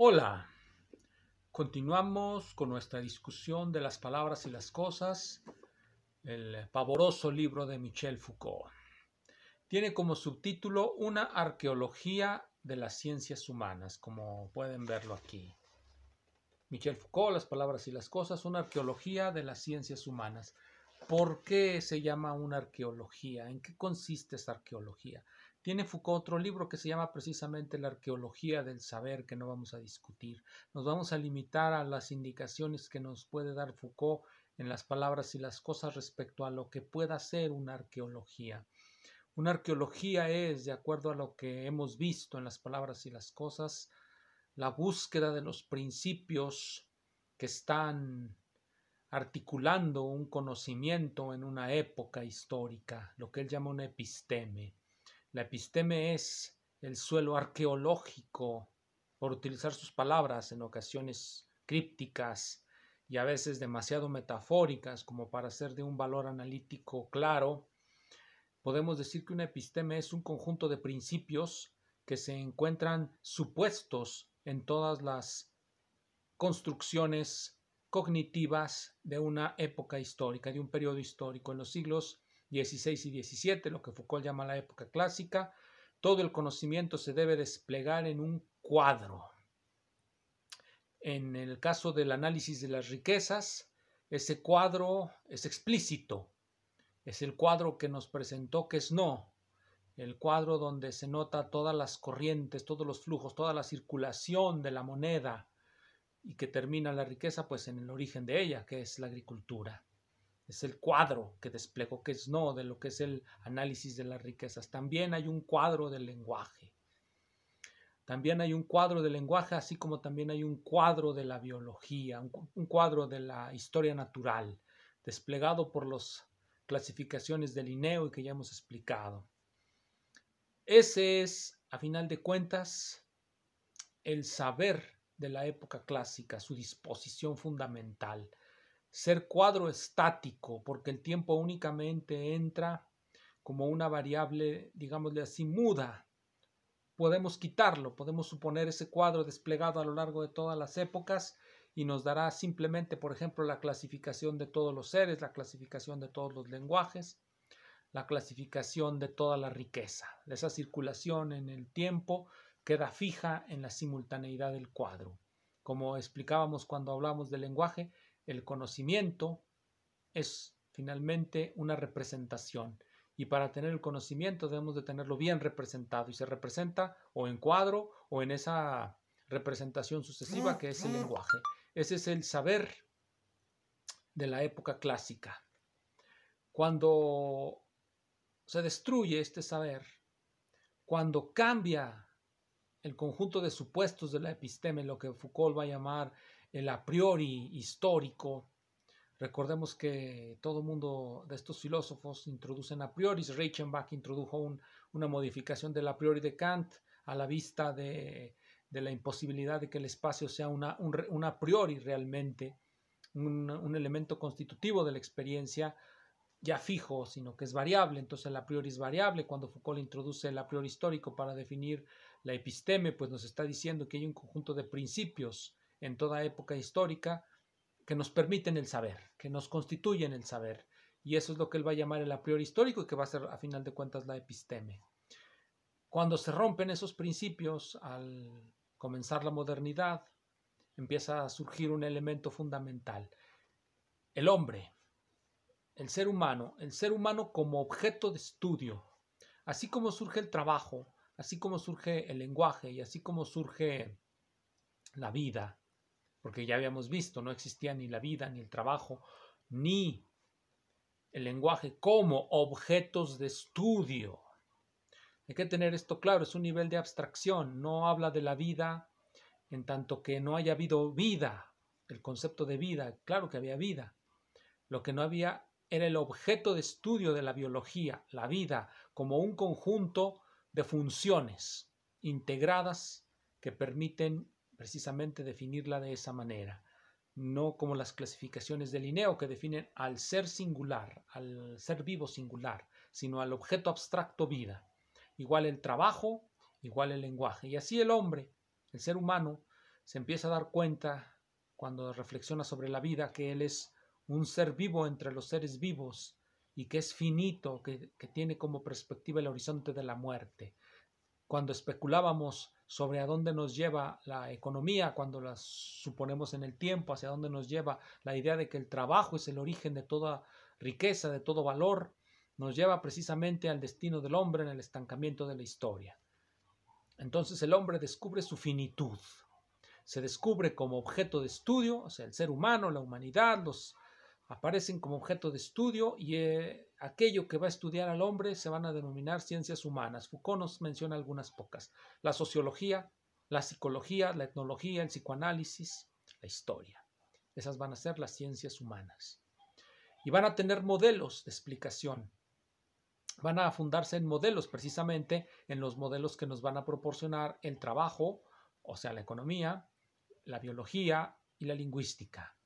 Hola, continuamos con nuestra discusión de las palabras y las cosas, el pavoroso libro de Michel Foucault. Tiene como subtítulo Una arqueología de las ciencias humanas, como pueden verlo aquí. Michel Foucault, las palabras y las cosas, una arqueología de las ciencias humanas. ¿Por qué se llama una arqueología? ¿En qué consiste esa arqueología? Tiene Foucault otro libro que se llama precisamente La arqueología del saber, que no vamos a discutir. Nos vamos a limitar a las indicaciones que nos puede dar Foucault en las palabras y las cosas respecto a lo que pueda ser una arqueología. Una arqueología es, de acuerdo a lo que hemos visto en las palabras y las cosas, la búsqueda de los principios que están articulando un conocimiento en una época histórica, lo que él llama un episteme. La episteme es el suelo arqueológico, por utilizar sus palabras en ocasiones crípticas y a veces demasiado metafóricas como para ser de un valor analítico claro, podemos decir que una episteme es un conjunto de principios que se encuentran supuestos en todas las construcciones cognitivas de una época histórica, de un periodo histórico. En los siglos 16 y 17, lo que Foucault llama la época clásica, todo el conocimiento se debe desplegar en un cuadro. En el caso del análisis de las riquezas, ese cuadro es explícito, es el cuadro que nos presentó que es no, el cuadro donde se nota todas las corrientes, todos los flujos, toda la circulación de la moneda y que termina la riqueza pues en el origen de ella, que es la agricultura es el cuadro que desplegó que es no de lo que es el análisis de las riquezas. También hay un cuadro del lenguaje. También hay un cuadro del lenguaje, así como también hay un cuadro de la biología, un, cuadro de la historia natural, desplegado por las clasificaciones del INEO y que ya hemos explicado. Ese es, a final de cuentas, el saber de la época clásica, su disposición fundamental ser cuadro estático, porque el tiempo únicamente entra como una variable, digámosle así, muda. Podemos quitarlo, podemos suponer ese cuadro desplegado a lo largo de todas las épocas y nos dará simplemente, por ejemplo, la clasificación de todos los seres, la clasificación de todos los lenguajes, la clasificación de toda la riqueza. Esa circulación en el tiempo queda fija en la simultaneidad del cuadro. Como explicábamos cuando hablamos del lenguaje, el conocimiento es finalmente una representación. Y para tener el conocimiento debemos de tenerlo bien representado y se representa o en cuadro o en esa representación sucesiva que es el lenguaje. Ese es el saber de la época clásica. Cuando se destruye este saber, cuando cambia el conjunto de supuestos de la episteme, lo que Foucault va a llamar el a priori histórico. Recordemos que todo mundo de estos filósofos introducen a priori. Reichenbach introdujo una modificación del a priori de Kant a la vista de, la imposibilidad de que el espacio sea una, un, a priori realmente, un, un elemento constitutivo de la experiencia ya fijo, sino que es variable. Entonces el a priori es variable. Cuando Foucault introduce el a priori histórico para definir la episteme, pues nos está diciendo que hay un conjunto de principios en toda época histórica que nos permiten el saber, que nos constituyen el saber. Y eso es lo que él va a llamar el a priori histórico y que va a ser a final de cuentas la episteme. Cuando se rompen esos principios al comenzar la modernidad, empieza a surgir un elemento fundamental. El hombre, el ser humano, el ser humano como objeto de estudio. Así como surge el trabajo, así como surge el lenguaje y así como surge la vida, porque ya habíamos visto, no existía ni la vida, ni el trabajo, ni el lenguaje como objetos de estudio. Hay que tener esto claro, es un nivel de abstracción, no habla de la vida en tanto que no haya habido vida, el concepto de vida, claro que había vida. Lo que no había era el objeto de estudio de la biología, la vida, como un conjunto de funciones integradas que permiten precisamente definirla de esa manera, no como las clasificaciones de Linneo que definen al ser singular, al ser vivo singular, sino al objeto abstracto vida. Igual el trabajo, igual el lenguaje. Y así el hombre, el ser humano, se empieza a dar cuenta cuando reflexiona sobre la vida que él es un ser vivo entre los seres vivos y que es finito, que, que tiene como perspectiva el horizonte de la muerte. Cuando especulábamos sobre a dónde nos lleva la economía cuando la suponemos en el tiempo, hacia dónde nos lleva la idea de que el trabajo es el origen de toda riqueza, de todo valor, nos lleva precisamente al destino del hombre en el estancamiento de la historia. Entonces el hombre descubre su finitud, se descubre como objeto de estudio, o sea, el ser humano, la humanidad, los aparecen como objeto de estudio y eh, Aquello que va a estudiar al hombre se van a denominar ciencias humanas. Foucault nos menciona algunas pocas. La sociología, la psicología, la etnología, el psicoanálisis, la historia. Esas van a ser las ciencias humanas. Y van a tener modelos de explicación. Van a fundarse en modelos, precisamente en los modelos que nos van a proporcionar el trabajo, o sea, la economía, la biología y la lingüística.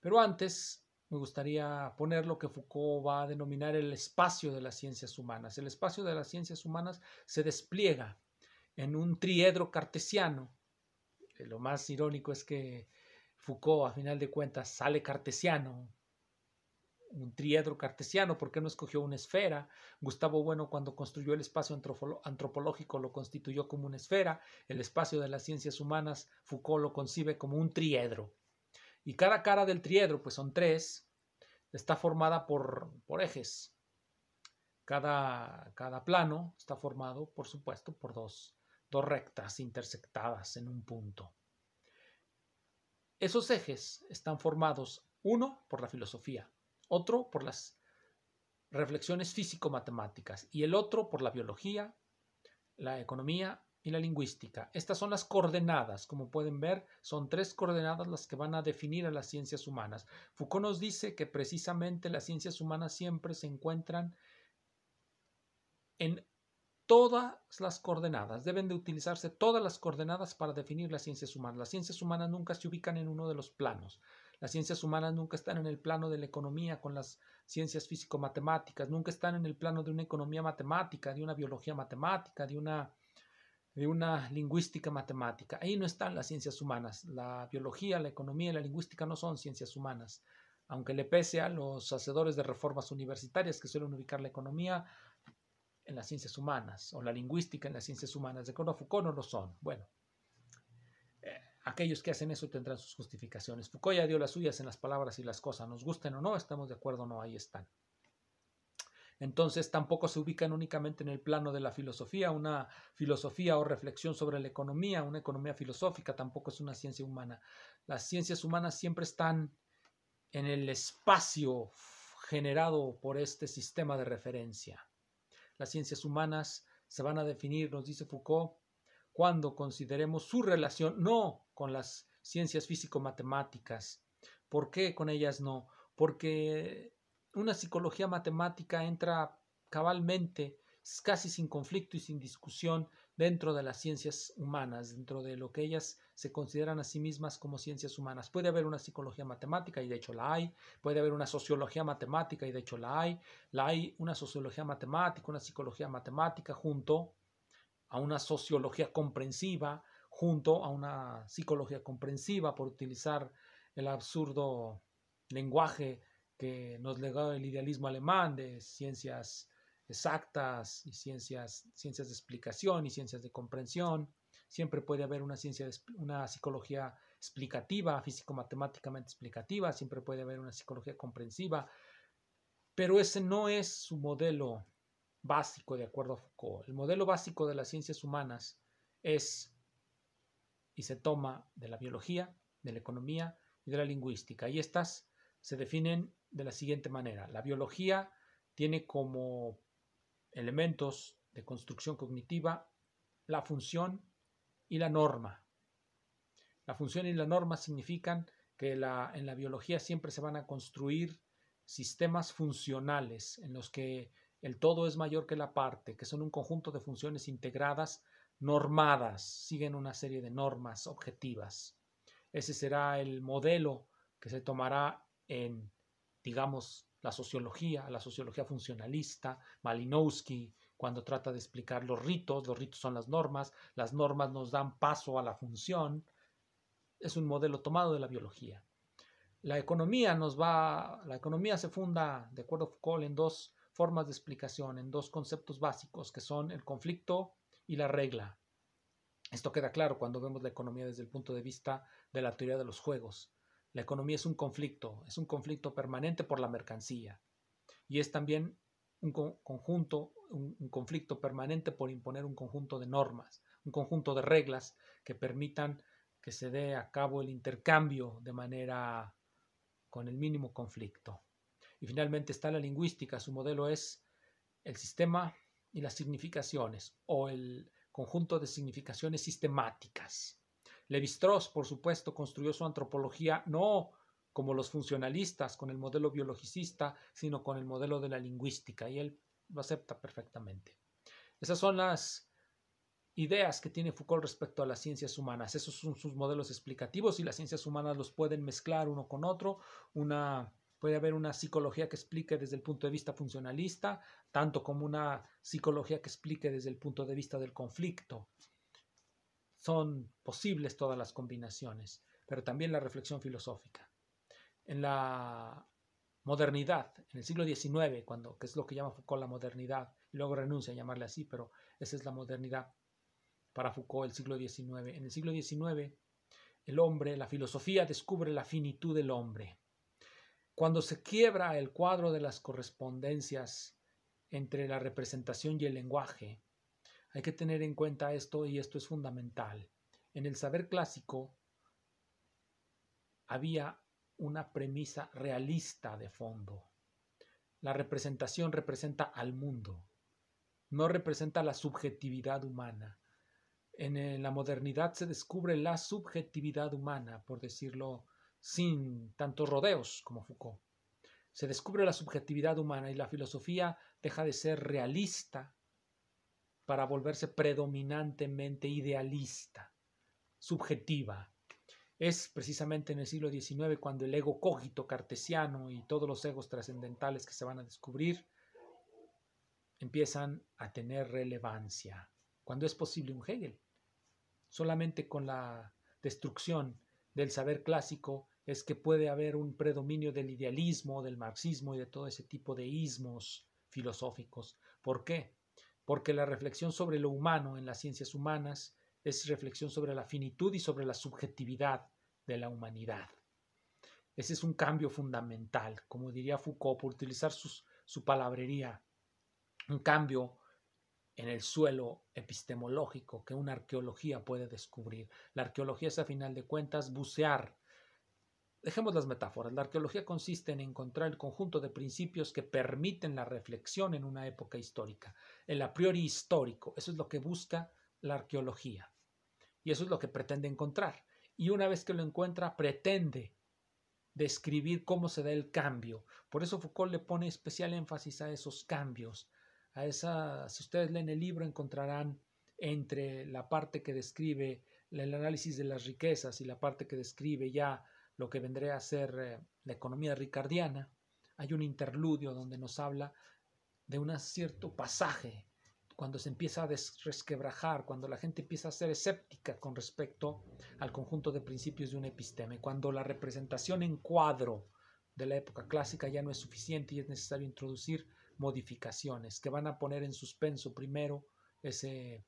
Pero antes me gustaría poner lo que Foucault va a denominar el espacio de las ciencias humanas. El espacio de las ciencias humanas se despliega en un triedro cartesiano. Eh, lo más irónico es que Foucault, a final de cuentas, sale cartesiano, un triedro cartesiano, ¿por qué no escogió una esfera? Gustavo Bueno cuando construyó el espacio antropológico lo constituyó como una esfera, el espacio de las ciencias humanas Foucault lo concibe como un triedro. Y cada cara del triedro, pues son tres, está formada por, por ejes. Cada, cada, plano está formado, por supuesto, por dos, dos rectas intersectadas en un punto. Esos ejes están formados, uno, por la filosofía, otro, por las reflexiones físico-matemáticas y el otro por la biología, la economía y la lingüística. Estas son las coordenadas, como pueden ver, son tres coordenadas las que van a definir a las ciencias humanas. Foucault nos dice que precisamente las ciencias humanas siempre se encuentran en todas las coordenadas, deben de utilizarse todas las coordenadas para definir las ciencias humanas. Las ciencias humanas nunca se ubican en uno de los planos. Las ciencias humanas nunca están en el plano de la economía con las ciencias físico-matemáticas, nunca están en el plano de una economía matemática, de una biología matemática, de una de una lingüística matemática. Ahí no están las ciencias humanas. La biología, la economía y la lingüística no son ciencias humanas. Aunque le pese a los hacedores de reformas universitarias que suelen ubicar la economía en las ciencias humanas o la lingüística en las ciencias humanas, de acuerdo a Foucault no lo son. Bueno, eh, aquellos que hacen eso tendrán sus justificaciones. Foucault ya dio las suyas en las palabras y las cosas, nos gusten o no, estamos de acuerdo o no, ahí están. Entonces tampoco se ubican únicamente en el plano de la filosofía, una filosofía o reflexión sobre la economía, una economía filosófica, tampoco es una ciencia humana. Las ciencias humanas siempre están en el espacio generado por este sistema de referencia. Las ciencias humanas se van a definir, nos dice Foucault, cuando consideremos su relación, no con las ciencias físico-matemáticas. ¿Por qué con ellas no? Porque una psicología matemática entra cabalmente, casi sin conflicto y sin discusión, dentro de las ciencias humanas, dentro de lo que ellas se consideran a sí mismas como ciencias humanas. Puede haber una psicología matemática y de hecho la hay, puede haber una sociología matemática y de hecho la hay, la hay una sociología matemática, una psicología matemática junto a una sociología comprensiva, junto a una psicología comprensiva, por utilizar el absurdo lenguaje que nos legó el idealismo alemán de ciencias exactas y ciencias, ciencias de explicación y ciencias de comprensión. Siempre puede haber una ciencia, una psicología explicativa, físico-matemáticamente explicativa, siempre puede haber una psicología comprensiva, pero ese no es su modelo básico de acuerdo a Foucault. El modelo básico de las ciencias humanas es y se toma de la biología, de la economía y de la lingüística. Y estas se definen de la siguiente manera. La biología tiene como elementos de construcción cognitiva la función y la norma. La función y la norma significan que la, en la biología siempre se van a construir sistemas funcionales en los que el todo es mayor que la parte, que son un conjunto de funciones integradas, normadas, siguen una serie de normas objetivas. Ese será el modelo que se tomará en digamos, la sociología, la sociología funcionalista, Malinowski, cuando trata de explicar los ritos, los ritos son las normas, las normas nos dan paso a la función, es un modelo tomado de la biología. La economía nos va, la economía se funda, de acuerdo a Foucault, en dos formas de explicación, en dos conceptos básicos, que son el conflicto y la regla. Esto queda claro cuando vemos la economía desde el punto de vista de la teoría de los juegos. La economía es un conflicto, es un conflicto permanente por la mercancía y es también un conjunto, un conflicto permanente por imponer un conjunto de normas, un conjunto de reglas que permitan que se dé a cabo el intercambio de manera con el mínimo conflicto. Y finalmente está la lingüística, su modelo es el sistema y las significaciones o el conjunto de significaciones sistemáticas. Levi-Strauss, por supuesto, construyó su antropología no como los funcionalistas con el modelo biologicista, sino con el modelo de la lingüística, y él lo acepta perfectamente. Esas son las ideas que tiene Foucault respecto a las ciencias humanas. Esos son sus modelos explicativos y las ciencias humanas los pueden mezclar uno con otro. Una, puede haber una psicología que explique desde el punto de vista funcionalista, tanto como una psicología que explique desde el punto de vista del conflicto son posibles todas las combinaciones, pero también la reflexión filosófica. En la modernidad, en el siglo XIX, cuando, que es lo que llama Foucault la modernidad, luego renuncia a llamarle así, pero esa es la modernidad para Foucault el siglo XIX. En el siglo XIX, el hombre, la filosofía descubre la finitud del hombre. Cuando se quiebra el cuadro de las correspondencias entre la representación y el lenguaje, hay que tener en cuenta esto y esto es fundamental. En el saber clásico había una premisa realista de fondo. La representación representa al mundo, no representa la subjetividad humana. En la modernidad se descubre la subjetividad humana, por decirlo sin tantos rodeos como Foucault. Se descubre la subjetividad humana y la filosofía deja de ser realista para volverse predominantemente idealista, subjetiva. Es precisamente en el siglo XIX cuando el ego cógito cartesiano y todos los egos trascendentales que se van a descubrir empiezan a tener relevancia. Cuando es posible un Hegel, solamente con la destrucción del saber clásico es que puede haber un predominio del idealismo, del marxismo y de todo ese tipo de ismos filosóficos. ¿Por qué? porque la reflexión sobre lo humano en las ciencias humanas es reflexión sobre la finitud y sobre la subjetividad de la humanidad. Ese es un cambio fundamental, como diría Foucault, por utilizar su palabrería, un cambio en el suelo epistemológico que una arqueología puede descubrir. La arqueología es, a final de cuentas, bucear Dejemos las metáforas. La arqueología consiste en encontrar el conjunto de principios que permiten la reflexión en una época histórica, el a priori histórico. Eso es lo que busca la arqueología. Y eso es lo que pretende encontrar. Y una vez que lo encuentra, pretende describir cómo se da el cambio. Por eso Foucault le pone especial énfasis a esos cambios. A esa, si ustedes leen el libro, encontrarán entre la parte que describe el análisis de las riquezas y la parte que describe ya lo que vendría a ser eh, la economía ricardiana, hay un interludio donde nos habla de un cierto pasaje, cuando se empieza a resquebrajar, cuando la gente empieza a ser escéptica con respecto al conjunto de principios de un episteme, cuando la representación en cuadro de la época clásica ya no es suficiente y es necesario introducir modificaciones que van a poner en suspenso primero ese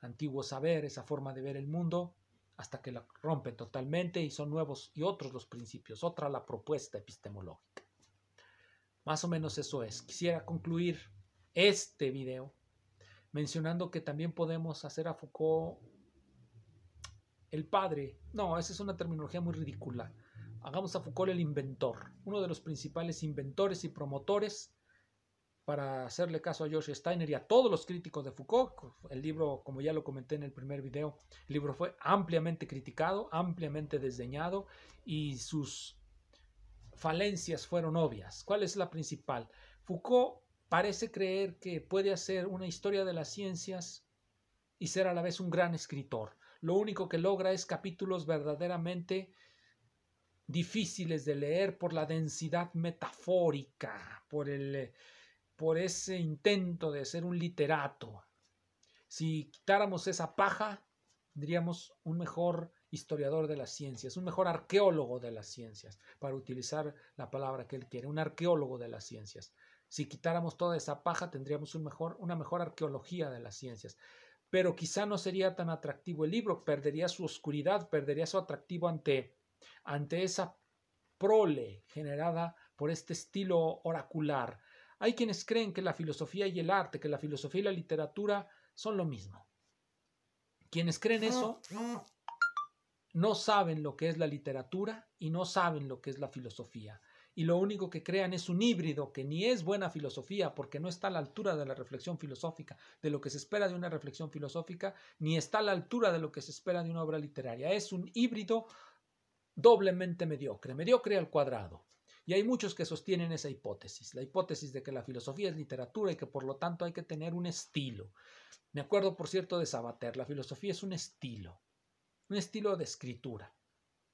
antiguo saber, esa forma de ver el mundo, hasta que la rompen totalmente y son nuevos y otros los principios, otra la propuesta epistemológica. Más o menos eso es. Quisiera concluir este video mencionando que también podemos hacer a Foucault el padre. No, esa es una terminología muy ridícula. Hagamos a Foucault el inventor, uno de los principales inventores y promotores para hacerle caso a George Steiner y a todos los críticos de Foucault. El libro, como ya lo comenté en el primer video, el libro fue ampliamente criticado, ampliamente desdeñado y sus falencias fueron obvias. ¿Cuál es la principal? Foucault parece creer que puede hacer una historia de las ciencias y ser a la vez un gran escritor. Lo único que logra es capítulos verdaderamente difíciles de leer por la densidad metafórica, por el eh, por ese intento de ser un literato. Si quitáramos esa paja, tendríamos un mejor historiador de las ciencias, un mejor arqueólogo de las ciencias, para utilizar la palabra que él quiere, un arqueólogo de las ciencias. Si quitáramos toda esa paja, tendríamos una mejor arqueología de las ciencias. Pero quizá no sería tan atractivo el libro, perdería su oscuridad, perdería su atractivo ante, ante esa prole generada por este estilo oracular, hay quienes creen que la filosofía y el arte, que la filosofía y la literatura son lo mismo. Quienes creen eso no saben lo que es la literatura y no saben lo que es la filosofía. Y lo único que crean es un híbrido que ni es buena filosofía porque no está a la altura de la reflexión filosófica, de lo que se espera de una reflexión filosófica, ni está a la altura de lo que se espera de una obra literaria. Es un híbrido doblemente mediocre, mediocre al cuadrado. Y hay muchos que sostienen esa hipótesis, la hipótesis de que la filosofía es literatura y que por lo tanto hay que tener un estilo. Me acuerdo, por cierto, de Sabater, la filosofía es un estilo, un estilo de escritura.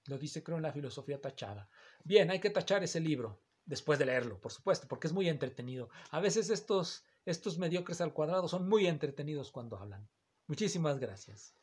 Lo dice, creo, en la filosofía tachada. Bien, hay que tachar ese libro, después de leerlo, por supuesto, porque es muy entretenido. A veces estos, estos mediocres al cuadrado son muy entretenidos cuando hablan. Muchísimas gracias.